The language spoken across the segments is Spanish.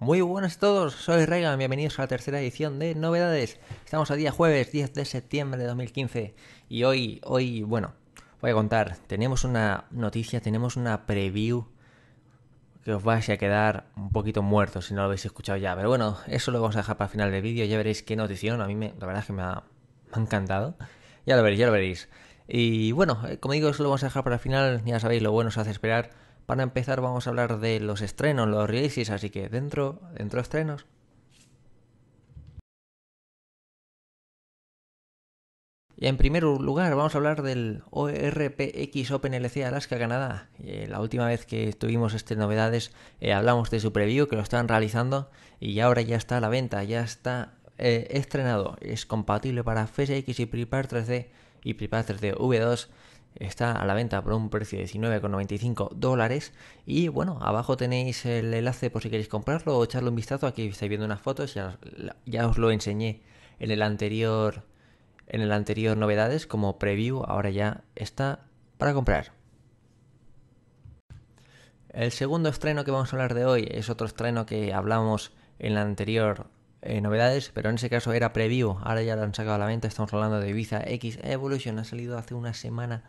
Muy buenas a todos, soy Regan, bienvenidos a la tercera edición de Novedades. Estamos a día jueves 10 de septiembre de 2015 y hoy, hoy, bueno, voy a contar, tenemos una noticia, tenemos una preview que os vais a quedar un poquito muerto si no lo habéis escuchado ya. Pero bueno, eso lo vamos a dejar para el final del vídeo, ya veréis qué notición, a mí me, la verdad es que me ha, encantado. Ya lo veréis, ya lo veréis. Y bueno, eh, como digo, eso lo vamos a dejar para el final, ya sabéis, lo bueno se hace esperar. Para empezar vamos a hablar de los estrenos, los releases, así que dentro, dentro estrenos. en primer lugar vamos a hablar del ORPX OpenLC Alaska Canadá. Eh, la última vez que tuvimos estas novedades eh, hablamos de su preview que lo están realizando y ahora ya está a la venta, ya está eh, estrenado. Es compatible para FSX y Prepar 3D y Prepar 3D V2 está a la venta por un precio de 19,95 dólares. Y bueno, abajo tenéis el enlace por si queréis comprarlo o echarle un vistazo. Aquí estáis viendo unas fotos, ya, ya os lo enseñé en el anterior en el anterior novedades como preview, ahora ya está para comprar. El segundo estreno que vamos a hablar de hoy es otro estreno que hablamos en la anterior eh, novedades, pero en ese caso era preview, ahora ya lo han sacado a la venta, estamos hablando de Ibiza X Evolution, ha salido hace una semana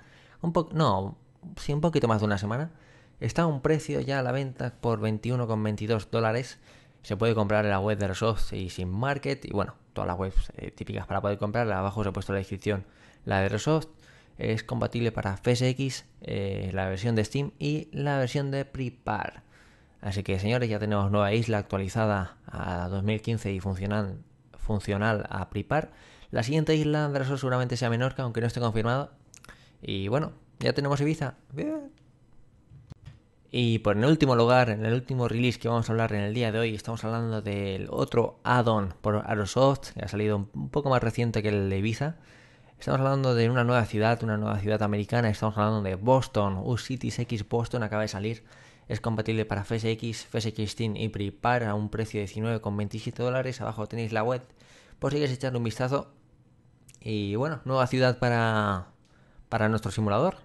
poco, no, sí, un poquito más de una semana, está a un precio ya a la venta por 21,22 dólares. Se puede comprar en la web de resoft y Sin Market, y bueno, todas las webs eh, típicas para poder comprar. Abajo os he puesto la descripción. La de resoft es compatible para FSX, eh, la versión de Steam y la versión de Prepar. Así que señores, ya tenemos nueva isla actualizada a 2015 y funcional, funcional a Prepar. La siguiente isla de resoft seguramente sea Menorca, aunque no esté confirmado, y bueno, ya tenemos Ibiza. Y por el último lugar, en el último release que vamos a hablar en el día de hoy, estamos hablando del otro add-on por Aerosoft, que ha salido un poco más reciente que el de Ibiza. Estamos hablando de una nueva ciudad, una nueva ciudad americana, estamos hablando de Boston, U-Cities X Boston acaba de salir, es compatible para FSX, FSX Team y Prepara a un precio de 19,27 dólares, abajo tenéis la web, por si queréis echarle un vistazo. Y bueno, nueva ciudad para para nuestro simulador.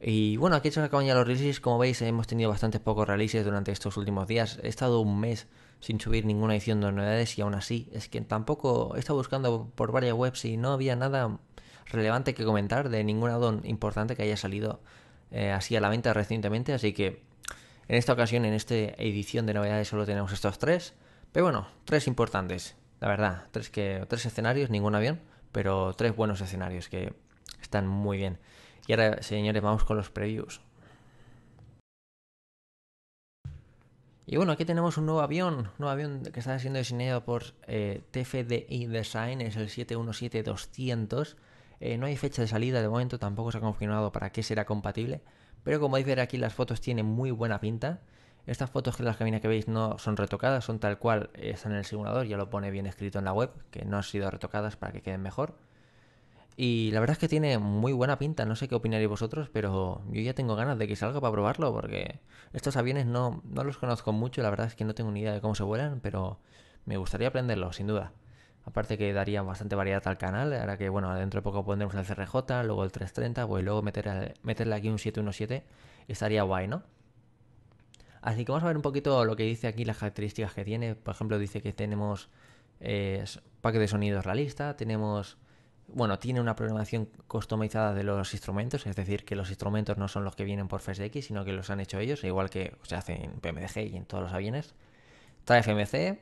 Y bueno, aquí se acaban ya los releases. Como veis, hemos tenido bastantes pocos releases durante estos últimos días. He estado un mes sin subir ninguna edición de novedades y aún así es que tampoco he estado buscando por varias webs y no había nada relevante que comentar de ningún addon importante que haya salido eh, así a la venta recientemente. Así que en esta ocasión, en esta edición de novedades, solo tenemos estos tres. Pero bueno, tres importantes, la verdad. Tres, que, tres escenarios, ningún avión, pero tres buenos escenarios que muy bien. Y ahora, señores, vamos con los previews. Y bueno, aquí tenemos un nuevo avión, un nuevo avión que está siendo diseñado por eh, TFDI Design, es el 717-200. Eh, no hay fecha de salida de momento, tampoco se ha confirmado para qué será compatible, pero como podéis ver aquí las fotos tienen muy buena pinta. Estas fotos que las camina que veis no son retocadas, son tal cual, eh, están en el simulador, ya lo pone bien escrito en la web, que no han sido retocadas para que queden mejor. Y la verdad es que tiene muy buena pinta, no sé qué opinaréis vosotros, pero yo ya tengo ganas de que salga para probarlo, porque estos aviones no, no los conozco mucho, la verdad es que no tengo ni idea de cómo se vuelan, pero me gustaría aprenderlo, sin duda. Aparte que daría bastante variedad al canal, ahora que bueno, dentro de poco pondremos el CRJ, luego el 330, pues luego meter, meterle aquí un 717, estaría guay, ¿no? Así que vamos a ver un poquito lo que dice aquí, las características que tiene. Por ejemplo, dice que tenemos eh, pack de sonidos realista, tenemos bueno, tiene una programación customizada de los instrumentos, es decir, que los instrumentos no son los que vienen por FSX, sino que los han hecho ellos, igual que se hace en PMDG y en todos los aviones. Trae FMC,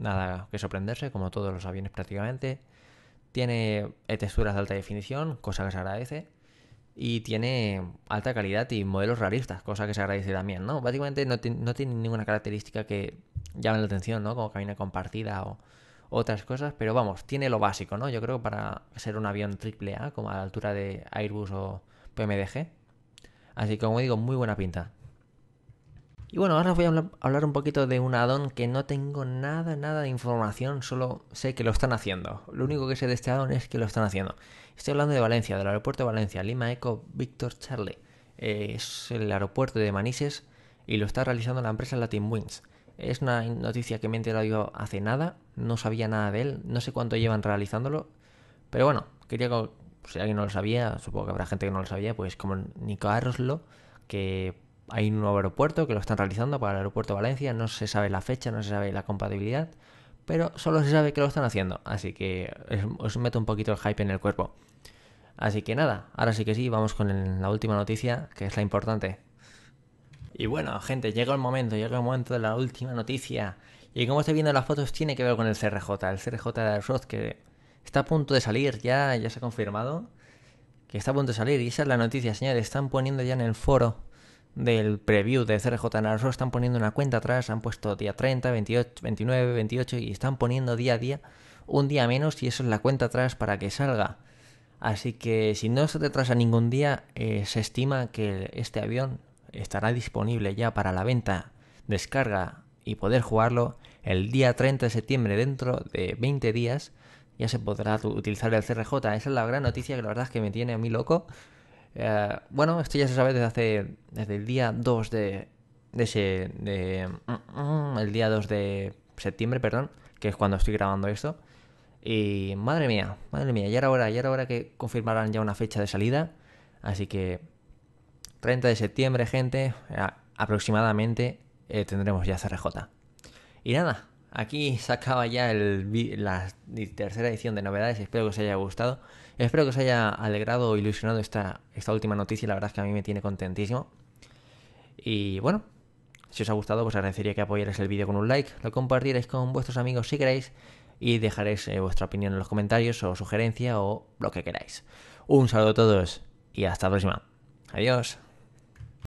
nada que sorprenderse, como todos los aviones prácticamente. Tiene e texturas de alta definición, cosa que se agradece. Y tiene alta calidad y modelos realistas, cosa que se agradece también, ¿no? Básicamente no, no tiene ninguna característica que llame la atención, ¿no? Como cabina compartida o otras cosas, pero vamos, tiene lo básico, ¿no? Yo creo para ser un avión triple A, como a la altura de Airbus o PMDG. Así que como digo, muy buena pinta. Y bueno, ahora voy a hablar un poquito de un addon que no tengo nada, nada de información, solo sé que lo están haciendo. Lo único que sé de este addon es que lo están haciendo. Estoy hablando de Valencia, del aeropuerto de Valencia, Lima Eco Victor Charlie. Eh, es el aeropuerto de Manises y lo está realizando la empresa Latin Wings. Es una noticia que me he enterado hace nada, no sabía nada de él, no sé cuánto llevan realizándolo, pero bueno, quería que, si alguien no lo sabía, supongo que habrá gente que no lo sabía, pues como Nicaroslo, que hay un nuevo aeropuerto que lo están realizando para el aeropuerto de Valencia, no se sabe la fecha, no se sabe la compatibilidad, pero solo se sabe que lo están haciendo, así que os meto un poquito el hype en el cuerpo. Así que nada, ahora sí que sí, vamos con la última noticia, que es la importante. Y bueno, gente, llega el momento, llega el momento de la última noticia. Y como estoy viendo las fotos, tiene que ver con el CRJ, el CRJ de Airsoft, que está a punto de salir, ya, ya se ha confirmado que está a punto de salir. Y esa es la noticia, señores. Están poniendo ya en el foro del preview de CRJ Airsoft, están poniendo una cuenta atrás, han puesto día 30, 28, 29, 28 y están poniendo día a día un día menos y eso es la cuenta atrás para que salga. Así que si no se a ningún día, eh, se estima que este avión estará disponible ya para la venta, descarga y poder jugarlo el día 30 de septiembre, dentro de 20 días, ya se podrá utilizar el CRJ. Esa es la gran noticia que la verdad es que me tiene a mí loco. Eh, bueno, esto ya se sabe desde hace. desde el día 2 de. de ese. de. Mm, el día 2 de septiembre, perdón, que es cuando estoy grabando esto. Y madre mía, madre mía, ya era hora, ya era hora que confirmaran ya una fecha de salida. Así que 30 de septiembre, gente, aproximadamente eh, tendremos ya CRJ. Y nada, aquí se acaba ya la tercera edición de novedades. Espero que os haya gustado. Espero que os haya alegrado o ilusionado esta, última noticia. La verdad es que a mí me tiene contentísimo. Y bueno, si os ha gustado, pues agradecería que apoyarais el vídeo con un like, lo compartierais con vuestros amigos si queréis y dejaréis eh, vuestra opinión en los comentarios o sugerencia o lo que queráis. Un saludo a todos y hasta la próxima. Adiós.